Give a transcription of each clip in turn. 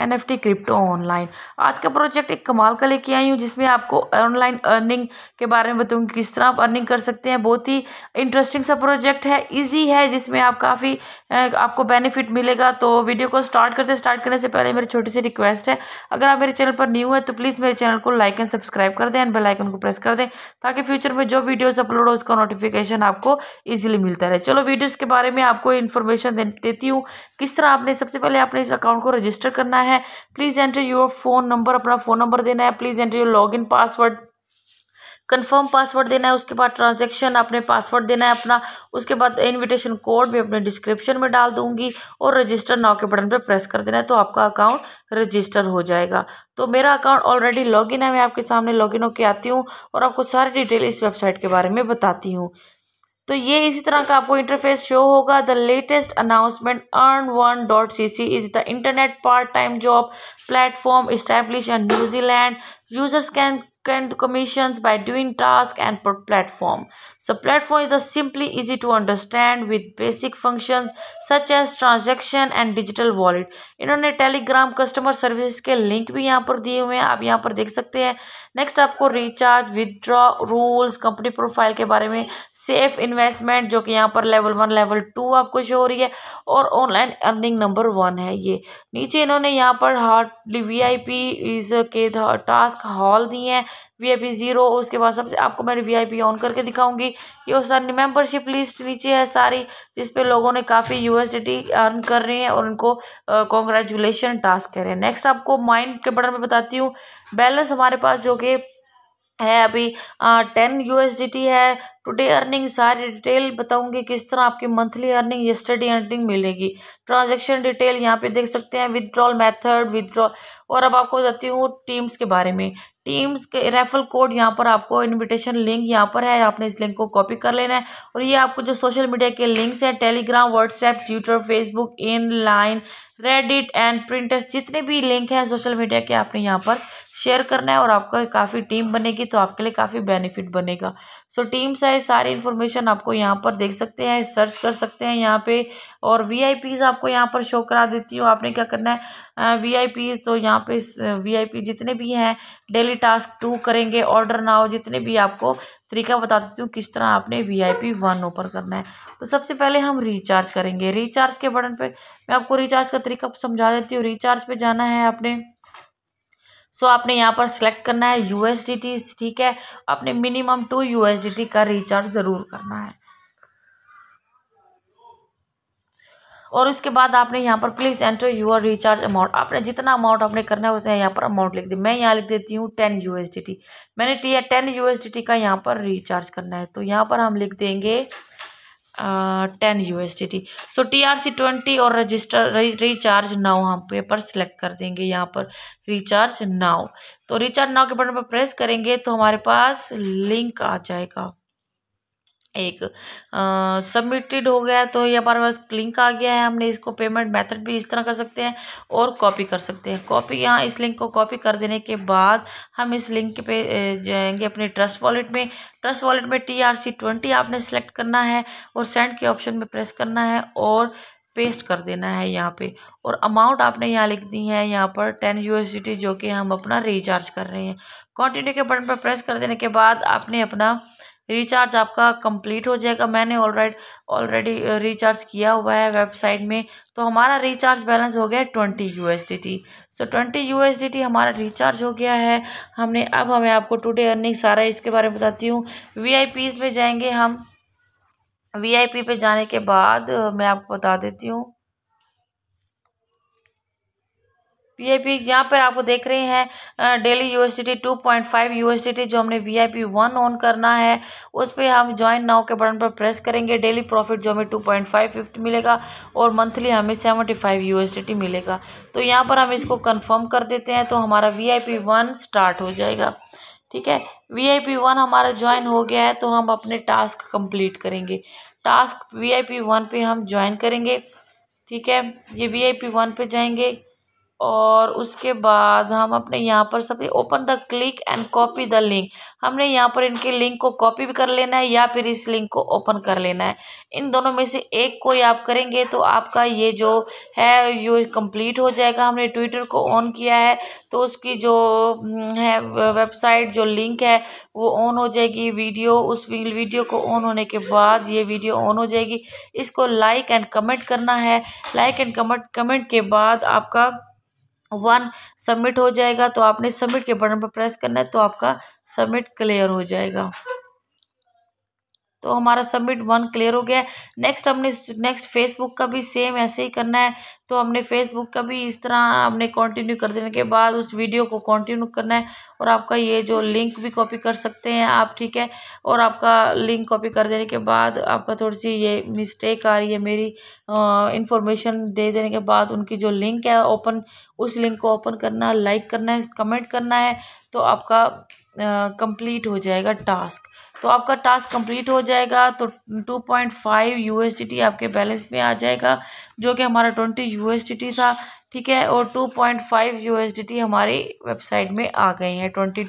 N F T crypto online आज का project एक कमाल का लेके आई हूँ जिसमें आपको ऑनलाइन अर्निंग के बारे में बताऊँगी किस तरह आप अर्निंग कर सकते हैं बहुत ही इंटरेस्टिंग सा प्रोजेक्ट है इजी है जिसमें आप काफ़ी आपको बेनिफिट मिलेगा तो वीडियो को स्टार्ट करते स्टार्ट करने से पहले मेरी छोटी सी रिक्वेस्ट है अगर आप मेरे चैनल पर न्यू है तो प्लीज़ मेरे चैनल को लाइक एंड सब्सक्राइब कर दें एंड बेलाइकन को प्रेस कर दें ताकि फ्यूचर में जो वीडियोज़ अपलोड हो उसका नोटिफिकेशन आपको ईजिली मिलता रहे चलो वीडियोज़ के बारे में आपको इन्फॉर्मेशन देती हूँ किस तरह आपने सबसे पहले आपने इस अकाउंट को रजिस्टर करना है करना है please enter your phone number अपना फ़ोन नंबर देना है please enter your login password confirm password देना है उसके बाद ट्रांजेक्शन अपने पासवर्ड देना है अपना उसके बाद इनविटेशन कोड भी अपने डिस्क्रिप्शन में डाल दूंगी और रजिस्टर नाव के बटन पर प्रेस कर देना है तो आपका अकाउंट रजिस्टर हो जाएगा तो मेरा अकाउंट ऑलरेडी लॉगिन है मैं आपके सामने लॉगिन होकर आती हूँ और आपको सारी डिटेल इस वेबसाइट के बारे में बताती हूँ तो ये इसी तरह का आपको इंटरफेस शो होगा the latest announcement earn one dot C C is the internet part time job platform establish in New Zealand users can commissions by doing tasks and per platform. So platform is the simply easy to understand with basic functions such as transaction and digital wallet. इन्होंने Telegram customer service के link भी यहाँ पर दिए हुए हैं आप यहाँ पर देख सकते हैं नेक्स्ट आपको recharge withdraw rules company profile के बारे में सेफ इन्वेस्टमेंट जो कि यहाँ पर लेवल वन लेवल टू आपको शो हो रही है और ऑनलाइन अर्निंग नंबर वन है ये नीचे इन्होंने यहाँ पर hardly V I P is के टास्क हॉल दिए हैं वीआईपी ज़ीरो उसके बाद सबसे आपको मैंने वीआईपी ऑन करके दिखाऊंगी ये उस मेंबरशिप लिस्ट नीचे है सारी जिसपे लोगों ने काफ़ी टी अर्न कर रहे हैं और उनको कॉन्ग्रेचुलेसन टास्क रहे हैं नेक्स्ट आपको माइंड के बटन में बताती हूँ बैलेंस हमारे पास जो कि है अभी टेन यू है टुडे अर्निंग सारी डिटेल बताऊंगी किस तरह आपकी मंथली अर्निंग यस्टरडे अर्निंग मिलेगी ट्रांजैक्शन डिटेल यहाँ पे देख सकते हैं विदड्रॉल मेथड विदड्रॉल और अब आपको बताती हूँ टीम्स के बारे में टीम्स के रेफरल कोड यहाँ पर आपको इनविटेशन लिंक यहाँ पर है आपने इस लिंक को कॉपी कर लेना है और ये आपको जो सोशल मीडिया के लिंक्स हैं टेलीग्राम व्हाट्सएप ट्विटर फेसबुक इन लाइन रेडिट एंड प्रिंटर्स जितने भी लिंक हैं सोशल मीडिया के आपने यहाँ पर शेयर करना है और आपका काफ़ी टीम बनेगी तो आपके लिए काफ़ी बेनिफिट बनेगा सो टीम्स है है सारी इन्फॉर्मेशन आपको यहाँ पर देख सकते हैं सर्च कर सकते हैं यहाँ पे और वीआईपीज़ आपको यहाँ पर शो करा देती हूँ आपने क्या करना है वीआईपीज़ तो यहाँ पे वीआईपी जितने भी हैं डेली टास्क टू करेंगे ऑर्डर ना हो जितने भी आपको तरीका बता देती हूँ किस तरह आपने V I P one open करना है तो सबसे पहले हम रिचार्ज करेंगे रिचार्ज के बटन पर मैं आपको रिचार्ज का तरीका समझा देती हूँ रिचार्ज पर जाना है आपने सो आपने यहाँ पर सेलेक्ट करना है यू ठीक है आपने मिनिमम टू यू का रिचार्ज ज़रूर करना है और उसके बाद आपने यहाँ पर please enter your recharge amount आपने जितना अमाउंट आपने करना है उसने यहाँ पर अमाउंट लिख दी मैं यहाँ लिख देती हूँ टेन यू मैंने टी टेन यू का यहाँ पर रिचार्ज करना है तो यहाँ पर हम लिख देंगे ten U S T T so T R C twenty और रजिस्टर रिचार्ज नाउ हम पेपर सेलेक्ट कर देंगे यहाँ पर रिचार्ज नाउ तो रिचार्ज नाउ के बटन पर प्रेस करेंगे तो हमारे पास लिंक आ जाएगा एक सबमिटेड हो गया तो ये हमारे पास लिंक आ गया है हमने इसको पेमेंट मेथड भी इस तरह कर सकते हैं और कॉपी कर सकते हैं कॉपी यहाँ इस लिंक को कॉपी कर देने के बाद हम इस लिंक पे जाएंगे अपने ट्रस्ट वॉलेट में ट्रस्ट वॉलेट में टी आर सी ट्वेंटी आपने सेलेक्ट करना है और सेंड के ऑप्शन में प्रेस करना है और पेस्ट कर देना है यहाँ पे और अमाउंट आपने यहाँ लिख दी है यहाँ पर टेन यू जो कि हम अपना रिचार्ज कर रहे हैं कॉन्टिन्यू के बटन पर प्रेस कर देने के बाद आपने अपना रिचार्ज आपका कंप्लीट हो जाएगा मैंने ऑलराइड ऑलरेडी रिचार्ज किया हुआ है वेबसाइट में तो हमारा रिचार्ज बैलेंस हो गया twenty U S D T so twenty U S D T हमारा रिचार्ज हो गया है हमने अब हमें आपको टुडे अर्निंग सारा इसके बारे में बताती हूँ वी आई पीज़ में जाएंगे हम वी आई पी पे जाने के बाद मैं आपको बता देती हूँ वीआईपी यहाँ पर आप देख रहे हैं डेली यूएसडीटी 2.5 यूएसडीटी जो हमने वीआईपी वन ऑन करना है उस पर हम ज्वाइन नाउ के बटन पर प्रेस करेंगे डेली प्रॉफिट जो हमें फिफ्ट मिलेगा और मंथली हमें 75 यूएसडीटी मिलेगा तो यहाँ पर हम इसको कंफर्म कर देते हैं तो हमारा वीआईपी वन स्टार्ट हो जाएगा ठीक है वी आई पी वन हमारा ज्वाइन हो गया है तो हम अपने टास्क कम्प्लीट करेंगे task V I P one पर हम ज्वाइन करेंगे ठीक है ये वी आई पी वन पर जाएंगे और उसके बाद हम अपने यहाँ पर सब open the click and copy the link हमने यहाँ पर इनके लिंक को कॉपी भी कर लेना है या फिर इस लिंक को ओपन कर लेना है इन दोनों में से एक कोई आप करेंगे तो आपका ये जो है ये कंप्लीट हो जाएगा हमने ट्विटर को ऑन किया है तो उसकी जो हम्म, है वेबसाइट जो लिंक है वो ऑन हो जाएगी वीडियो उस वीडियो को ऑन होने के बाद ये वीडियो ऑन हो जाएगी इसको लाइक एंड कमेंट करना है लाइक एंड कमेंट कमेंट के बाद आपका वन सबमिट हो जाएगा तो आपने सबमिट के बटन पर प्रेस करना है तो आपका सबमिट क्लियर हो जाएगा तो हमारा सबमिट वन क्लियर हो गया नेक्स्ट हमने नेक्स्ट फेसबुक का भी सेम ऐसे ही करना है तो हमने फेसबुक का भी इस तरह हमने कंटिन्यू कर देने के बाद उस वीडियो को कंटिन्यू करना है और आपका ये जो लिंक भी कॉपी कर सकते हैं आप ठीक है और आपका लिंक कॉपी कर देने के बाद आपका थोड़ी सी ये मिस्टेक आ रही है मेरी इंफॉर्मेशन दे देने के बाद उनकी जो लिंक है ओपन उस लिंक को ओपन करना लाइक करना है कमेंट करना है तो आपका कंप्लीट हो जाएगा टास्क तो आपका टास्क कंप्लीट हो जाएगा तो 2.5 यूएसडीटी आपके बैलेंस में आ जाएगा जो कि हमारा 20 यू था ठीक है और 2.5 यूएसडीटी हमारी वेबसाइट में आ गए हैं 22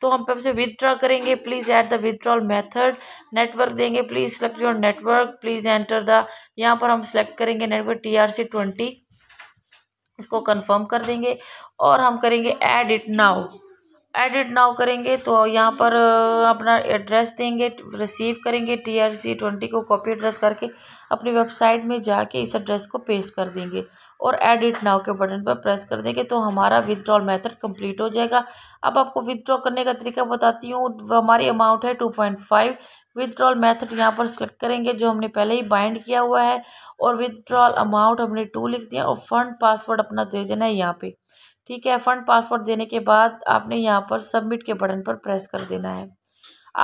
तो हम पे से विदड्रॉ करेंगे please at the withdrawal method network देंगे please select your network please enter the यहाँ पर हम सेलेक्ट करेंगे network T R C twenty इसको कन्फर्म कर देंगे और हम करेंगे add it now edit now करेंगे तो यहाँ पर अपना एड्रेस देंगे रिसीव करेंगे टी आर सी ट्वेंटी को कॉपी एड्रेस करके अपनी वेबसाइट में जाके इस एड्रेस को पेस्ट कर देंगे और एडिट नाउ के बटन पर प्रेस कर देंगे तो हमारा विदड्रॉल मेथड कंप्लीट हो जाएगा अब आपको विदड्रॉ करने का तरीका बताती हूँ हमारी अमाउंट है two point five withdrawal method यहाँ पर सिलेक्ट करेंगे जो हमने पहले ही बाइंड किया हुआ है और विदड्रॉल अमाउंट हमने टू लिख दिया और फंड पासवर्ड अपना दे देना है यहाँ पर ठीक है फ़ंड पासवर्ड देने के बाद आपने यहाँ पर सबमिट के बटन पर प्रेस कर देना है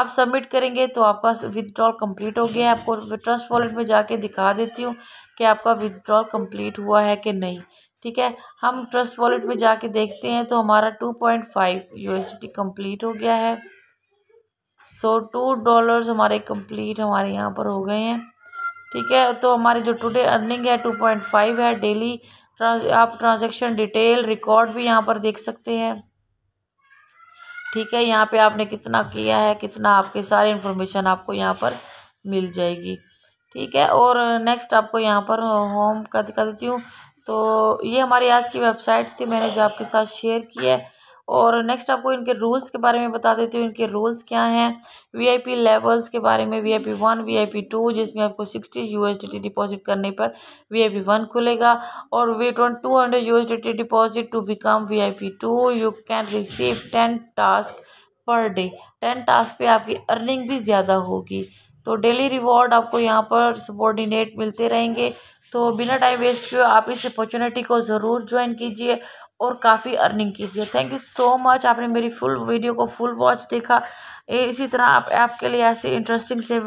आप सबमिट करेंगे तो आपका विदड्रॉल कंप्लीट हो गया है आपको ट्रस्ट वॉलेट में जाके दिखा देती हूँ कि आपका विदड्रॉल कंप्लीट हुआ है कि नहीं ठीक है हम ट्रस्ट वॉलेट में जाके देखते हैं तो हमारा two point five U S complete हो गया है सो टू डॉलर्स हमारे कंप्लीट हमारे यहाँ पर हो गए हैं ठीक है तो हमारी जो टुडे अर्निंग है टू पॉइंट फाइव है डेली ट्रांस आप ट्रांजेक्शन डिटेल रिकॉर्ड भी यहाँ पर देख सकते हैं ठीक है यहाँ पे आपने कितना किया है कितना आपके सारे इन्फॉर्मेशन आपको यहाँ पर मिल जाएगी ठीक है और नेक्स्ट आपको यहाँ पर होम कर देती हूँ तो ये हमारी आज की वेबसाइट थी मैंने जो आपके साथ शेयर की है और नेक्स्ट आपको इनके रूल्स के बारे में बता देती हूँ इनके रूल्स क्या हैं वीआईपी लेवल्स के बारे में वीआईपी वन वीआईपी टू जिसमें आपको सिक्सटी यूएसडीटी डिपॉजिट करने पर वीआईपी वन खुलेगा और V two hundred T deposit to become VIP two you can receive ten task per day ten task per आपकी अर्निंग भी ज़्यादा होगी तो डेली रिवॉर्ड आपको यहाँ पर सबॉर्डिनेट मिलते रहेंगे तो बिना टाइम वेस्ट किए आप इस अपॉर्चुनिटी को ज़रूर ज्वाइन कीजिए और काफ़ी अर्निंग कीजिए थैंक यू सो मच आपने मेरी फुल वीडियो को फुल वॉच देखा ए, इसी तरह आप आपके लिए ऐसे इंटरेस्टिंग से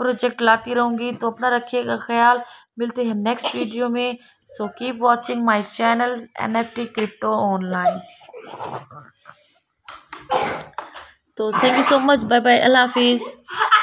प्रोजेक्ट लाती रहूँगी तो अपना रखिएगा ख्याल मिलते हैं नेक्स्ट वीडियो में so keep watching my channel N F T crypto online तो thank you so much bye bye अल्लाह हाफिज़